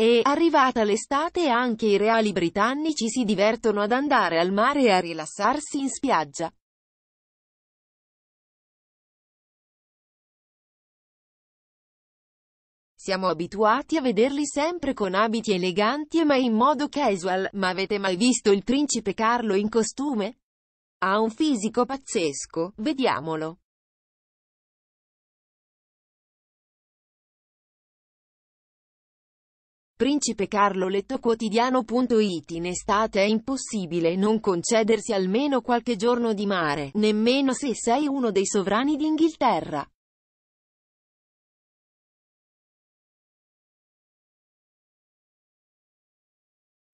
E, arrivata l'estate anche i reali britannici si divertono ad andare al mare e a rilassarsi in spiaggia. Siamo abituati a vederli sempre con abiti eleganti e mai in modo casual, ma avete mai visto il principe Carlo in costume? Ha un fisico pazzesco, vediamolo. Principe Carlo Letto Quotidiano.it In estate è impossibile non concedersi almeno qualche giorno di mare, nemmeno se sei uno dei sovrani d'Inghilterra.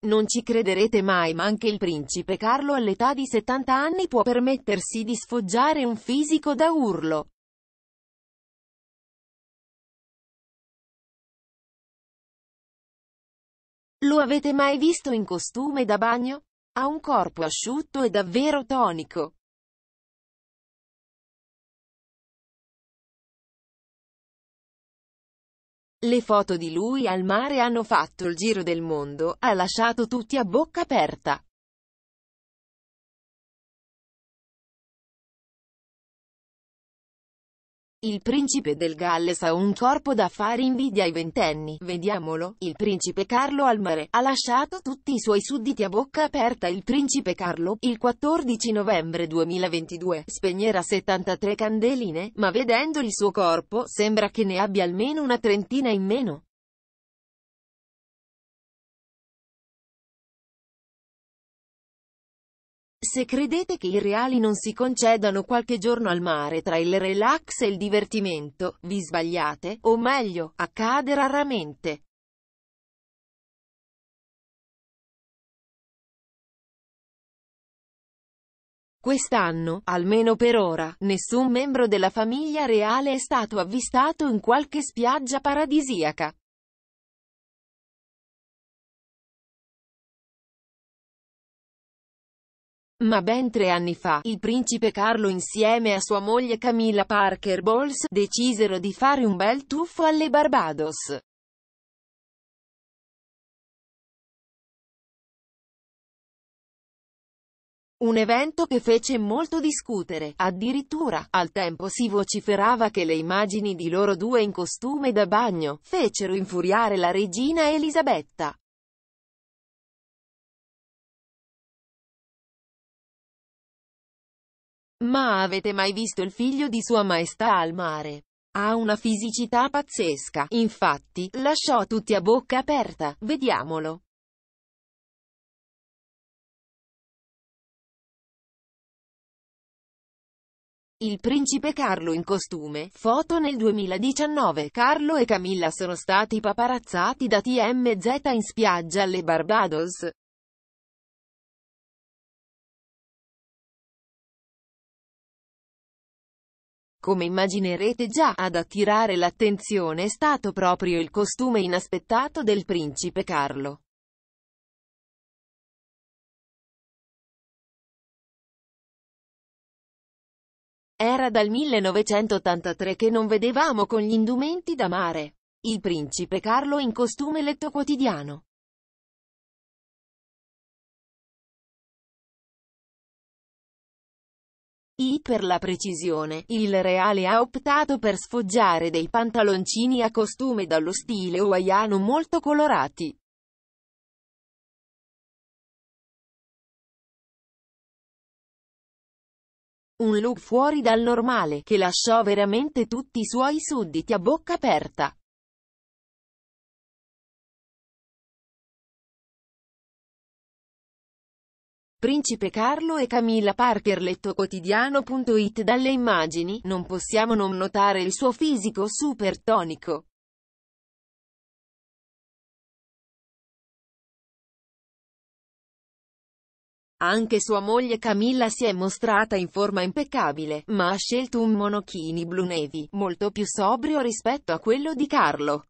Non ci crederete mai ma anche il principe Carlo all'età di 70 anni può permettersi di sfoggiare un fisico da urlo. Lo avete mai visto in costume da bagno? Ha un corpo asciutto e davvero tonico. Le foto di lui al mare hanno fatto il giro del mondo, ha lasciato tutti a bocca aperta. Il principe del Galles ha un corpo da fare invidia ai ventenni, vediamolo, il principe Carlo al mare, ha lasciato tutti i suoi sudditi a bocca aperta il principe Carlo, il 14 novembre 2022, spegnerà 73 candeline, ma vedendo il suo corpo, sembra che ne abbia almeno una trentina in meno. Se credete che i reali non si concedano qualche giorno al mare tra il relax e il divertimento, vi sbagliate, o meglio, accade raramente. Quest'anno, almeno per ora, nessun membro della famiglia reale è stato avvistato in qualche spiaggia paradisiaca. Ma ben tre anni fa, il principe Carlo insieme a sua moglie Camilla Parker Bowles, decisero di fare un bel tuffo alle Barbados. Un evento che fece molto discutere, addirittura, al tempo si vociferava che le immagini di loro due in costume da bagno, fecero infuriare la regina Elisabetta. Ma avete mai visto il figlio di Sua Maestà al mare? Ha una fisicità pazzesca, infatti, lasciò tutti a bocca aperta, vediamolo. Il principe Carlo in costume, foto nel 2019. Carlo e Camilla sono stati paparazzati da TMZ in spiaggia alle Barbados. Come immaginerete già, ad attirare l'attenzione è stato proprio il costume inaspettato del principe Carlo. Era dal 1983 che non vedevamo con gli indumenti da mare. Il principe Carlo in costume letto quotidiano. I per la precisione, il reale ha optato per sfoggiare dei pantaloncini a costume dallo stile hawaiano molto colorati. Un look fuori dal normale, che lasciò veramente tutti i suoi sudditi a bocca aperta. Principe Carlo e Camilla Parker letto quotidiano.it dalle immagini, non possiamo non notare il suo fisico super tonico. Anche sua moglie Camilla si è mostrata in forma impeccabile, ma ha scelto un monochini blu nevi, molto più sobrio rispetto a quello di Carlo.